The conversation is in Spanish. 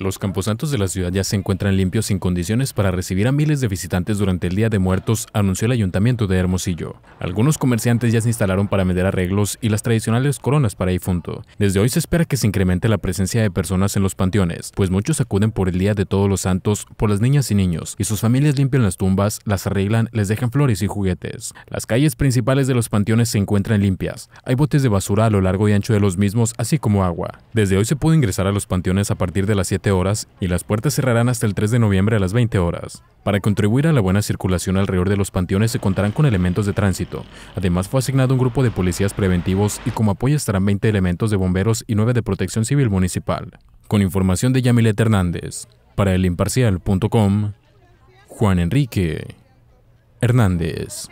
los camposantos de la ciudad ya se encuentran limpios sin condiciones para recibir a miles de visitantes durante el Día de Muertos, anunció el ayuntamiento de Hermosillo. Algunos comerciantes ya se instalaron para medir arreglos y las tradicionales coronas para difunto. Desde hoy se espera que se incremente la presencia de personas en los panteones, pues muchos acuden por el Día de Todos los Santos por las niñas y niños, y sus familias limpian las tumbas, las arreglan, les dejan flores y juguetes. Las calles principales de los panteones se encuentran limpias. Hay botes de basura a lo largo y ancho de los mismos, así como agua. Desde hoy se puede ingresar a los panteones a partir de las 7 horas y las puertas cerrarán hasta el 3 de noviembre a las 20 horas. Para contribuir a la buena circulación alrededor de los panteones se contarán con elementos de tránsito. Además fue asignado un grupo de policías preventivos y como apoyo estarán 20 elementos de bomberos y 9 de protección civil municipal. Con información de Yamilet Hernández. Para el imparcial.com, Juan Enrique Hernández.